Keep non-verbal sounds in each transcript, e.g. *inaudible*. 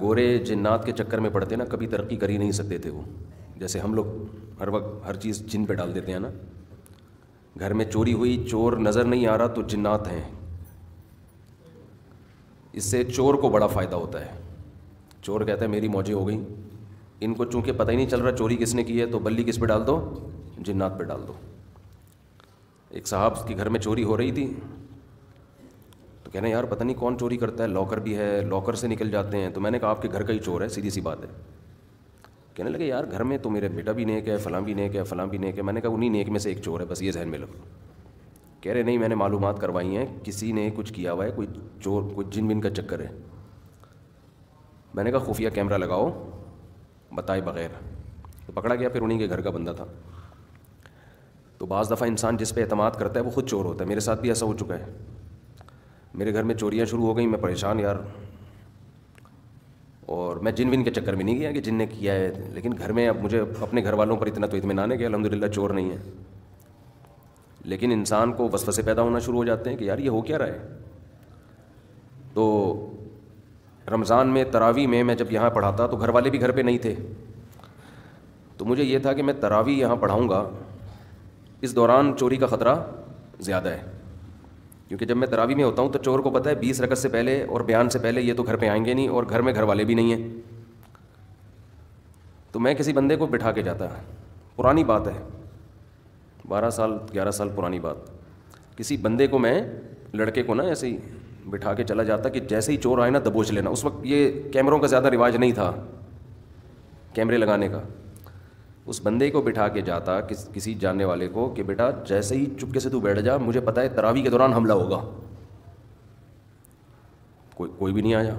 गोरे जिन्नात के चक्कर में पड़ते ना कभी तरक्की कर ही नहीं सकते थे वो जैसे हम लोग हर वक्त हर चीज़ जिन पे डाल देते हैं ना घर में चोरी हुई चोर नज़र नहीं आ रहा तो जिन्नात हैं इससे चोर को बड़ा फ़ायदा होता है चोर कहता है मेरी मौजें हो गई इनको चूँकि पता ही नहीं चल रहा चोरी किसने की है तो बल्ली किस पर डाल दो जिन्नात पर डाल दो एक साहब के घर में चोरी हो रही थी तो कह रहे हैं यार पता नहीं कौन चोरी करता है लॉकर भी है लॉकर से निकल जाते हैं तो मैंने कहा आपके घर का ही चोर है सीधी सी बात है कहने लगे यार घर में तो मेरे बेटा भी नेक है फलां भी नेक है फ़लां भी नेक है मैंने कहा उन्हीं नेक में से एक चोर है बस ये जहन में लगो कह रहे नहीं मैंने मालूम करवाई हैं किसी ने कुछ किया हुआ है कोई चोर कोई जिन बिन का चक्कर है मैंने कहा खुफिया कैमरा लगाओ बताए बगैर तो पकड़ा गया फिर उन्हीं के घर का बंदा था तो बज़ दफ़ा इंसान जिस पर अतमाद करता है वो खुद चोर होता है मेरे साथ भी ऐसा हो चुका है मेरे घर में चोरियाँ शुरू हो गई मैं परेशान यार और मैं जिन विन के चक्कर में नहीं गया कि जिन ने किया है लेकिन घर में अब मुझे अपने घर वालों पर इतना तो इतमान है कि अलहमदिल्ला चोर नहीं है लेकिन इंसान को से पैदा होना शुरू हो जाते हैं कि यार ये हो क्या रहा है तो रमज़ान में तरावी में मैं जब यहाँ पढ़ाता तो घर वाले भी घर पे नहीं थे तो मुझे ये था कि मैं तरावी यहाँ पढ़ाऊँगा इस दौरान चोरी का ख़तरा ज़्यादा है क्योंकि जब मैं तरावी में होता हूँ तो चोर को पता है बीस रकत से पहले और बयान से पहले ये तो घर पर आएंगे नहीं और घर में घर वाले भी नहीं हैं तो मैं किसी बंदे को बिठा के जाता पुरानी बात है बारह साल ग्यारह साल पुरानी बात किसी बंदे को मैं लड़के को ना ऐसे ही बिठा के चला जाता कि जैसे ही चोर आए ना दबोच लेना उस वक्त ये कैमरों का ज़्यादा रिवाज नहीं था कैमरे लगाने का उस बंदे को बिठा के जाता किस किसी जानने वाले को कि बेटा जैसे ही चुपके से तू बैठ जा मुझे पता है तरावी के दौरान हमला होगा कोई कोई भी नहीं आया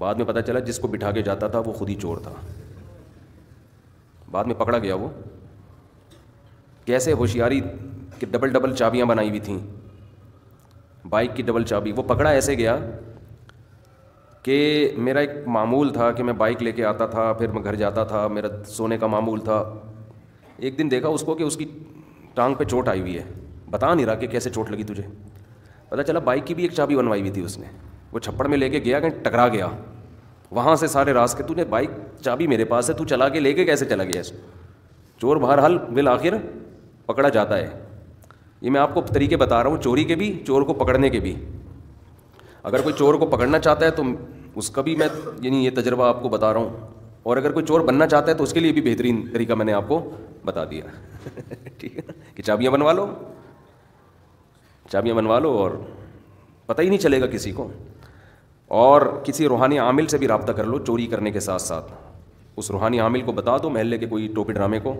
बाद में पता चला जिसको बिठा के जाता था वो खुद ही चोर था बाद में पकड़ा गया वो कैसे होशियारी की डबल डबल चाबियाँ बनाई हुई थी बाइक की डबल चाबी वो पकड़ा ऐसे गया कि मेरा एक मामूल था कि मैं बाइक लेके आता था फिर मैं घर जाता था मेरा सोने का मामूल था एक दिन देखा उसको कि उसकी टांग पे चोट आई हुई है बता नहीं रहा कि कैसे चोट लगी तुझे पता चला बाइक की भी एक चाबी बनवाई हुई थी उसने वो छप्पड़ में लेके गया कहीं टकरा गया वहाँ से सारे रास्ते तूने बाइक चाबी मेरे पास है तू चला के लेके कैसे चला गया चोर बाहर हल बिल आखिर पकड़ा जाता है ये मैं आपको तरीके बता रहा हूँ चोरी के भी चोर को पकड़ने के भी अगर कोई चोर को पकड़ना चाहता है तो उसका भी मैं यानी ये तजर्बा आपको बता रहा हूँ और अगर कोई चोर बनना चाहता है तो उसके लिए भी बेहतरीन तरीका मैंने आपको बता दिया *laughs* ठीक है कि चाबियाँ बनवा लो चाबियाँ बनवा लो और पता ही नहीं चलेगा किसी को और किसी रूहानी आमिल से भी रबता कर लो चोरी करने के साथ साथ उस रूहानी आमिल को बता दो महल्ले के कोई टोपी ड्रामे को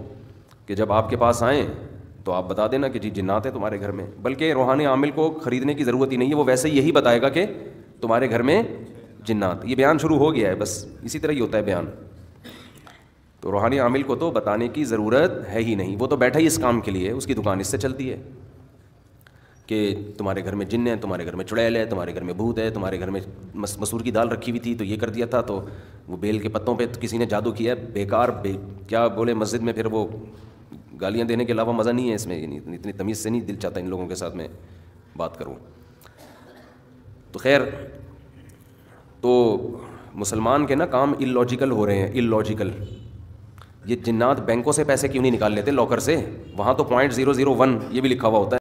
कि जब आपके पास आएँ तो आप बता देना कि जी जिन्नात है तुम्हारे घर में बल्कि रूहानी आमिल को ख़रीदने की ज़रूरत ही नहीं है वो वैसे यही बताएगा कि तुम्हारे घर में जिन्नात ये बयान शुरू हो गया है बस इसी तरह ही होता है बयान तो रूहानी आमिल को तो बताने की ज़रूरत है ही नहीं वो तो बैठा ही इस काम के लिए उसकी दुकान इससे चलती है कि तुम्हारे घर में जिन्न है तुम्हारे घर में चुड़ैल है तुम्हारे घर में भूत है तुम्हारे घर में मसूर की दाल रखी हुई थी तो ये कर दिया था तो वो बेल के पत्तों पे तो किसी ने जादू किया है बेकार बे, क्या बोले मस्जिद में फिर वो गालियाँ देने के अलावा मज़ा नहीं है इसमें इतनी तमीज़ से नहीं दिल चाहता इन लोगों के साथ मैं बात करूँ तो खैर तो मुसलमान के ना काम इलॉजिकल हो रहे हैं इलॉजिकल ये जिन्नात बैंकों से पैसे क्यों नहीं निकाल लेते लॉकर से वहाँ तो पॉइंट ज़ीरो ज़ीरो वन ये भी लिखा हुआ होता है